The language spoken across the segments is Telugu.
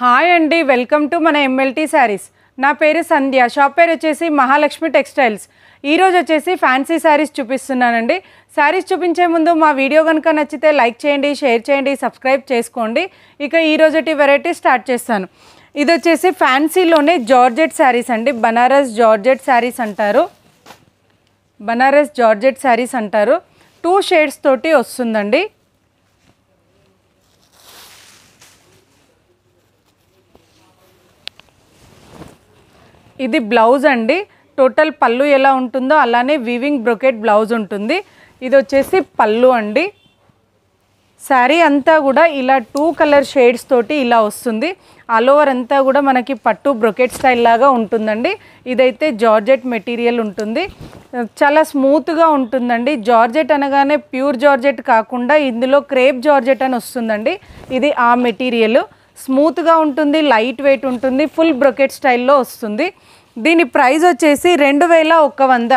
హాయ్ అండి వెల్కమ్ టు మన ఎంఎల్టీ శారీస్ నా పేరు సంధ్య షాప్ పేరు వచ్చేసి మహాలక్ష్మి టెక్స్టైల్స్ ఈరోజు వచ్చేసి ఫ్యాన్సీ శారీస్ చూపిస్తున్నానండి శారీస్ చూపించే ముందు మా వీడియో కనుక నచ్చితే లైక్ చేయండి షేర్ చేయండి సబ్స్క్రైబ్ చేసుకోండి ఇక ఈరోజుటి వెరైటీ స్టార్ట్ చేస్తాను ఇది వచ్చేసి ఫ్యాన్సీలోనే జార్జెట్ శారీస్ అండి బనారస్ జార్జెట్ శారీస్ అంటారు బనారస్ జార్జెట్ శారీస్ అంటారు టూ షేడ్స్ తోటి వస్తుందండి ఇది బ్లౌజ్ అండి టోటల్ పళ్ళు ఎలా ఉంటుందో అలానే వీవింగ్ బ్రొకెట్ బ్లౌజ్ ఉంటుంది ఇది వచ్చేసి పళ్ళు అండి శారీ అంతా కూడా ఇలా టూ కలర్ షేడ్స్ తోటి ఇలా వస్తుంది ఆల్ ఓవర్ అంతా కూడా మనకి పట్టు బ్రొకెట్ స్టైల్ లాగా ఉంటుందండి ఇదైతే జార్జెట్ మెటీరియల్ ఉంటుంది చాలా స్మూత్గా ఉంటుందండి జార్జెట్ అనగానే ప్యూర్ జార్జెట్ కాకుండా ఇందులో క్రేప్ జార్జెట్ అని వస్తుందండి ఇది ఆ మెటీరియల్ స్మూత్గా ఉంటుంది లైట్ వెయిట్ ఉంటుంది ఫుల్ బ్రొకెట్ స్టైల్లో వస్తుంది దీని ప్రైజ్ వచ్చేసి రెండు వేల ఒక్క వంద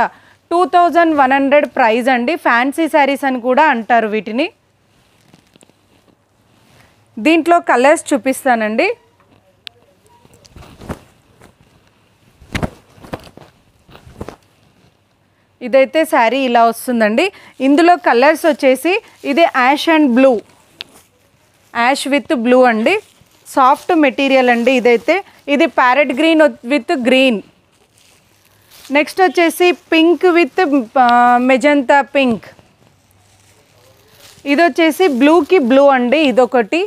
two thousand one hundred price అండి ఫ్యాన్సీ శారీస్ అని కూడా అంటారు వీటిని దీంట్లో కలర్స్ చూపిస్తానండి ఇదైతే శారీ ఇలా వస్తుందండి ఇందులో కలర్స్ వచ్చేసి ఇది ash and blue ash with blue అండి సాఫ్ట్ మెటీరియల్ అండి ఇదైతే ఇది parrot green with green next వచ్చేసి పింక్ విత్ మెజంతా పింక్ ఇది వచ్చేసి బ్లూకి బ్లూ అండి ఇదొకటి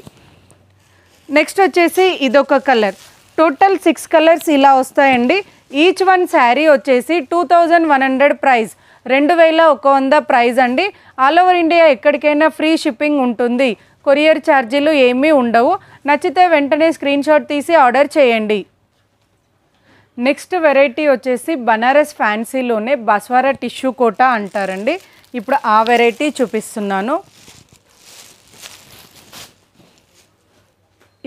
నెక్స్ట్ వచ్చేసి ఇదొక కలర్ టోటల్ సిక్స్ కలర్స్ ఇలా వస్తాయండి ఈచ్ వన్ శారీ వచ్చేసి two thousand one hundred price రెండు వేల ఒక వంద ప్రైజ్ అండి ఆల్ ఓవర్ ఇండియా ఎక్కడికైనా ఫ్రీ షిప్పింగ్ ఉంటుంది కొరియర్ ఛార్జీలు ఏమీ ఉండవు నచ్చితే వెంటనే స్క్రీన్ షాట్ తీసి ఆర్డర్ చేయండి నెక్స్ట్ వెరైటీ వచ్చేసి బనారస్ ఫ్యాన్సీలోనే బస్వార టిష్యూ కోట అంటారండి ఇప్పుడు ఆ వెరైటీ చూపిస్తున్నాను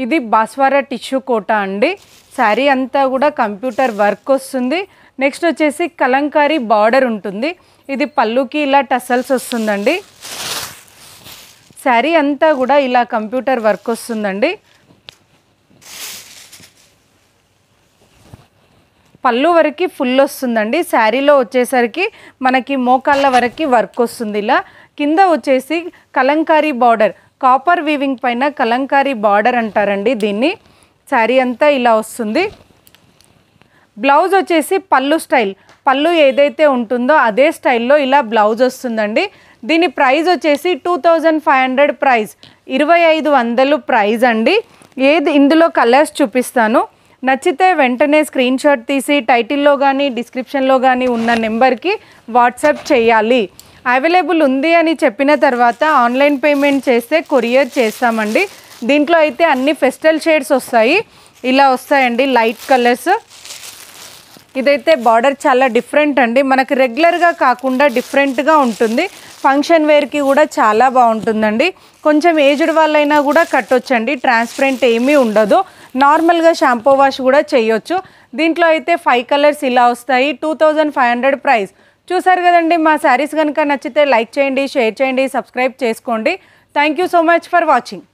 ఇది బాస్వారా టిష్యూ కోట అండి శారీ అంతా కూడా కంప్యూటర్ వర్క్ వస్తుంది నెక్స్ట్ వచ్చేసి కలంకారీ బార్డర్ ఉంటుంది ఇది పళ్ళుకి ఇలా టసల్స్ వస్తుందండి శారీ అంతా కూడా ఇలా కంప్యూటర్ వర్క్ వస్తుందండి పళ్ళు వరకు ఫుల్ వస్తుందండి శారీలో వచ్చేసరికి మనకి మోకాళ్ళ వరకు వర్క్ వస్తుంది ఇలా కింద వచ్చేసి కలంకారీ బార్డర్ కాపర్ వీవింగ్ పైన కలంకారీ బార్డర్ అంటారండి దీన్ని శారీ అంతా ఇలా వస్తుంది బ్లౌజ్ వచ్చేసి పళ్ళు స్టైల్ పళ్ళు ఏదైతే ఉంటుందో అదే స్టైల్లో ఇలా బ్లౌజ్ వస్తుందండి దీని ప్రైజ్ వచ్చేసి two thousand five hundred price ఇరవై ఐదు వందలు ప్రైజ్ అండి ఏది ఇందులో కలర్స్ చూపిస్తాను నచ్చితే వెంటనే స్క్రీన్ షాట్ తీసి టైటిల్లో కానీ డిస్క్రిప్షన్లో కానీ ఉన్న నెంబర్కి వాట్సాప్ చేయాలి అవైలబుల్ ఉంది అని చెప్పిన తర్వాత ఆన్లైన్ పేమెంట్ చేస్తే కొరియర్ చేస్తామండి దీంట్లో అయితే అన్ని ఫెస్టల్ షేడ్స్ వస్తాయి ఇలా వస్తాయండి లైట్ కలర్స్ ఇదైతే బార్డర్ చాలా డిఫరెంట్ అండి మనకు రెగ్యులర్గా కాకుండా డిఫరెంట్గా ఉంటుంది ఫంక్షన్ వేర్కి కూడా చాలా బాగుంటుందండి కొంచెం ఏజ్డ్ వాళ్ళైనా కూడా కట్టొచ్చండి ట్రాన్స్పరెంట్ ఏమీ ఉండదు నార్మల్గా షాంపూ వాష్ కూడా చేయొచ్చు దీంట్లో అయితే ఫైవ్ కలర్స్ ఇలా వస్తాయి టూ ఫైవ్ హండ్రెడ్ ప్రైస్ చూసారు కదండి మా శారీస్ కనుక నచ్చితే లైక్ చేయండి షేర్ చేయండి సబ్స్క్రైబ్ చేసుకోండి thank you so much for watching